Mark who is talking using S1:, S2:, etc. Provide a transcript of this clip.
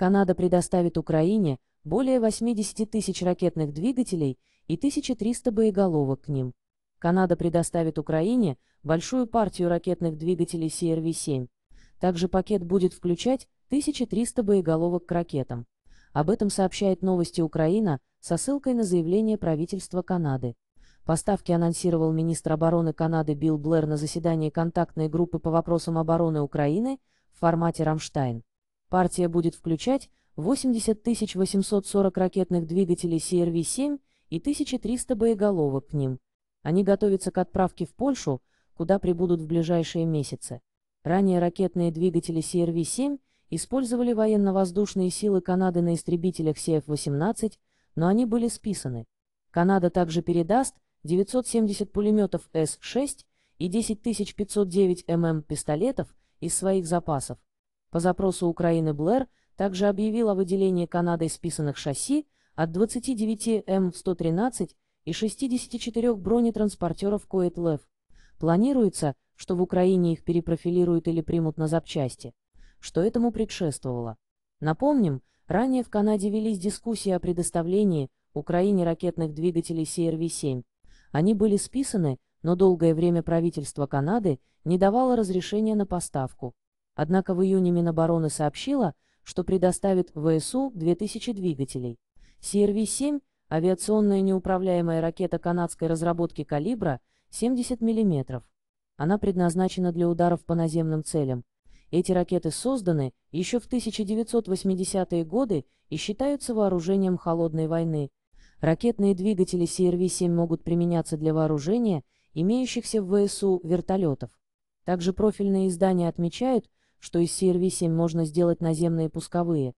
S1: Канада предоставит Украине более 80 тысяч ракетных двигателей и 1300 боеголовок к ним. Канада предоставит Украине большую партию ракетных двигателей CRV-7. Также пакет будет включать 1300 боеголовок к ракетам. Об этом сообщает новости Украина со ссылкой на заявление правительства Канады. Поставки анонсировал министр обороны Канады Билл Блэр на заседании контактной группы по вопросам обороны Украины в формате «Рамштайн». Партия будет включать 80 840 ракетных двигателей CRV-7 и 1300 боеголовок к ним. Они готовятся к отправке в Польшу, куда прибудут в ближайшие месяцы. Ранее ракетные двигатели CRV-7 использовали военно-воздушные силы Канады на истребителях CF-18, но они были списаны. Канада также передаст 970 пулеметов С-6 и 10 509 мм пистолетов из своих запасов. По запросу Украины Блэр также объявил о выделении Канадой списанных шасси от 29 М113 и 64 бронетранспортеров Коэтлев. Планируется, что в Украине их перепрофилируют или примут на запчасти. Что этому предшествовало? Напомним, ранее в Канаде велись дискуссии о предоставлении Украине ракетных двигателей CRV-7. Они были списаны, но долгое время правительство Канады не давало разрешения на поставку. Однако в июне Минобороны сообщила, что предоставит ВСУ 2000 двигателей. CRV-7 – авиационная неуправляемая ракета канадской разработки калибра 70 мм. Она предназначена для ударов по наземным целям. Эти ракеты созданы еще в 1980-е годы и считаются вооружением холодной войны. Ракетные двигатели CRV-7 могут применяться для вооружения имеющихся в ВСУ вертолетов. Также профильные издания отмечают, что из CRV-7 можно сделать наземные пусковые,